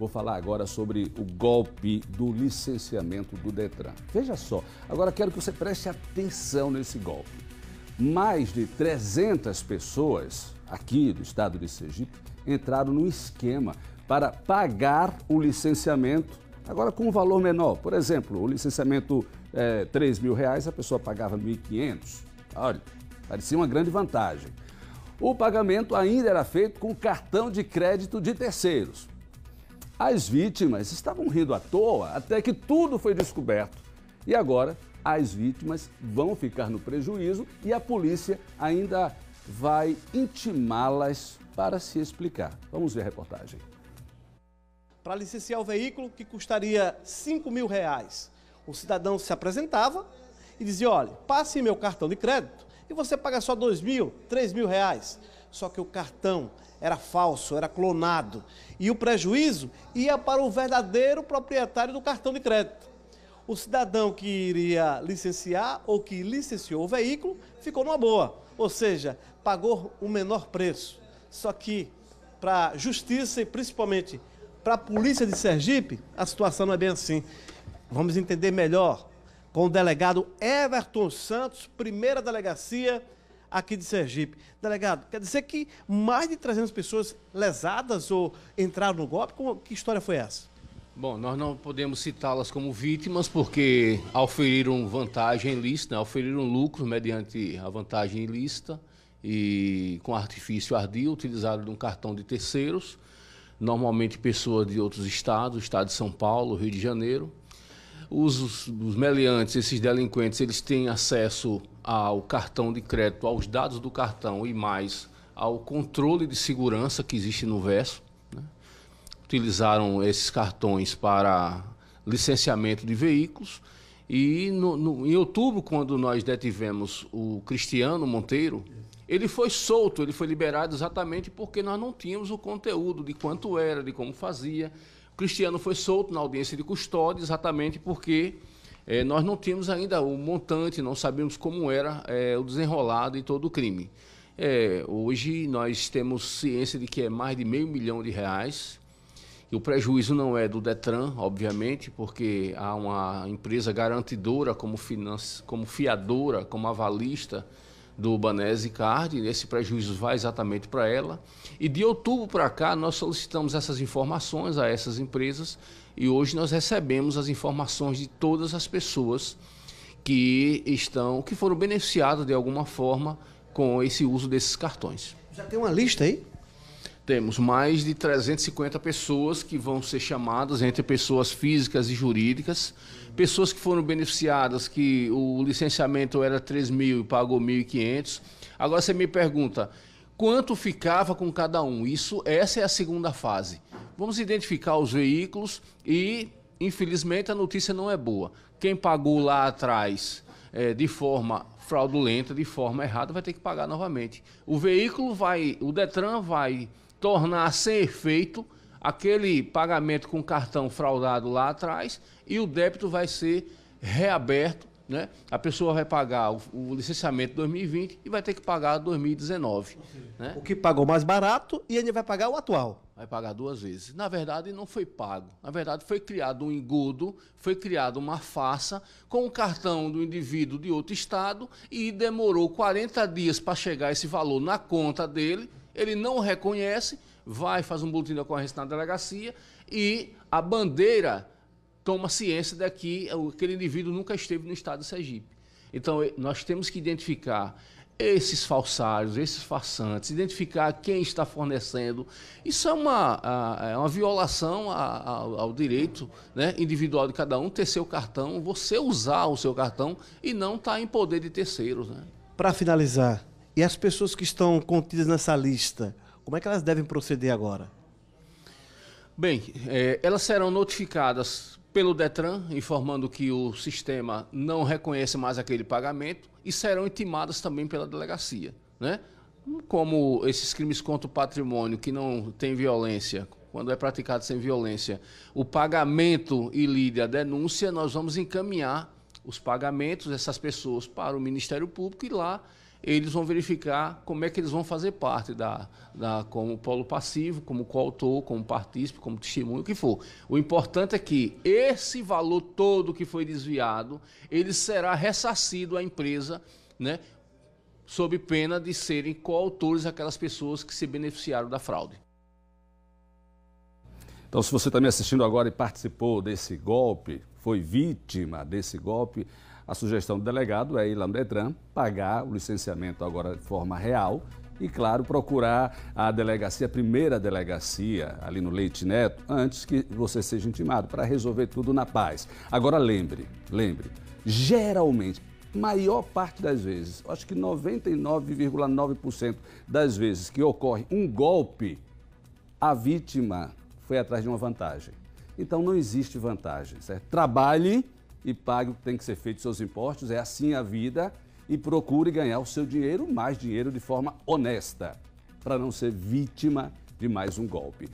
Vou falar agora sobre o golpe do licenciamento do Detran. Veja só, agora quero que você preste atenção nesse golpe. Mais de 300 pessoas aqui do estado de Sergipe entraram no esquema para pagar o licenciamento, agora com um valor menor. Por exemplo, o licenciamento é, eh, 3 mil reais, a pessoa pagava 1.500. Olha, parecia uma grande vantagem. O pagamento ainda era feito com cartão de crédito de terceiros. As vítimas estavam rindo à toa até que tudo foi descoberto. E agora as vítimas vão ficar no prejuízo e a polícia ainda vai intimá-las para se explicar. Vamos ver a reportagem. Para licenciar o veículo, que custaria 5 mil reais, o cidadão se apresentava e dizia, olha, passe meu cartão de crédito e você paga só 2 mil, 3 mil reais só que o cartão era falso, era clonado. E o prejuízo ia para o verdadeiro proprietário do cartão de crédito. O cidadão que iria licenciar ou que licenciou o veículo ficou numa boa, ou seja, pagou o menor preço. Só que para a justiça e principalmente para a polícia de Sergipe, a situação não é bem assim. Vamos entender melhor com o delegado Everton Santos, primeira delegacia aqui de Sergipe. Delegado, quer dizer que mais de 300 pessoas lesadas ou entraram no golpe? Como, que história foi essa? Bom, nós não podemos citá-las como vítimas porque auferiram vantagem ilícita, né? auferiram lucro mediante a vantagem ilícita e com artifício ardil, utilizado de um cartão de terceiros, normalmente pessoas de outros estados, estado de São Paulo, Rio de Janeiro, os, os meliantes, esses delinquentes, eles têm acesso ao cartão de crédito, aos dados do cartão e mais ao controle de segurança que existe no verso. Né? Utilizaram esses cartões para licenciamento de veículos. E no, no, em outubro, quando nós detivemos o Cristiano Monteiro, ele foi solto, ele foi liberado exatamente porque nós não tínhamos o conteúdo de quanto era, de como fazia. Cristiano foi solto na audiência de custódia exatamente porque eh, nós não tínhamos ainda o montante, não sabíamos como era eh, o desenrolado e todo o crime. Eh, hoje nós temos ciência de que é mais de meio milhão de reais. E o prejuízo não é do Detran, obviamente, porque há uma empresa garantidora como, finance, como fiadora, como avalista do Banese Card, esse prejuízo vai exatamente para ela. E de outubro para cá, nós solicitamos essas informações a essas empresas e hoje nós recebemos as informações de todas as pessoas que estão, que foram beneficiadas de alguma forma com esse uso desses cartões. Já tem uma lista aí? temos mais de 350 pessoas que vão ser chamadas entre pessoas físicas e jurídicas, pessoas que foram beneficiadas, que o licenciamento era 3 mil e pagou 1.500. Agora você me pergunta, quanto ficava com cada um? Isso, essa é a segunda fase. Vamos identificar os veículos e, infelizmente, a notícia não é boa. Quem pagou lá atrás é, de forma fraudulenta, de forma errada, vai ter que pagar novamente. O veículo vai, o Detran vai tornar sem efeito aquele pagamento com cartão fraudado lá atrás e o débito vai ser reaberto, né? A pessoa vai pagar o, o licenciamento 2020 e vai ter que pagar 2019. Né? O que pagou mais barato e ele vai pagar o atual. Vai pagar duas vezes. Na verdade, não foi pago. Na verdade, foi criado um engodo, foi criada uma farsa com o cartão do indivíduo de outro estado e demorou 40 dias para chegar esse valor na conta dele ele não reconhece, vai, faz um boletim de ocorrência na delegacia e a bandeira toma ciência de que aquele indivíduo nunca esteve no estado de Sergipe. Então, nós temos que identificar esses falsários, esses farsantes, identificar quem está fornecendo. Isso é uma, é uma violação ao direito né, individual de cada um ter seu cartão, você usar o seu cartão e não estar tá em poder de terceiros. Né? Para finalizar, e as pessoas que estão contidas nessa lista, como é que elas devem proceder agora? Bem, é, elas serão notificadas pelo Detran, informando que o sistema não reconhece mais aquele pagamento e serão intimadas também pela delegacia, né? Como esses crimes contra o patrimônio que não tem violência, quando é praticado sem violência, o pagamento e lide a denúncia, nós vamos encaminhar os pagamentos dessas pessoas para o Ministério Público e lá eles vão verificar como é que eles vão fazer parte da, da como polo passivo, como coautor, como partícipe, como testemunho, o que for. O importante é que esse valor todo que foi desviado, ele será ressarcido à empresa, né, sob pena de serem coautores aquelas pessoas que se beneficiaram da fraude. Então, se você está me assistindo agora e participou desse golpe, foi vítima desse golpe, a sugestão do delegado é ir lá no Detran, pagar o licenciamento agora de forma real e, claro, procurar a delegacia, a primeira delegacia ali no Leite Neto, antes que você seja intimado, para resolver tudo na paz. Agora, lembre, lembre, geralmente, maior parte das vezes, acho que 99,9% das vezes que ocorre um golpe, a vítima foi atrás de uma vantagem. Então não existe vantagem, certo? Trabalhe e pague o que tem que ser feito, seus impostos, é assim a vida e procure ganhar o seu dinheiro, mais dinheiro de forma honesta, para não ser vítima de mais um golpe.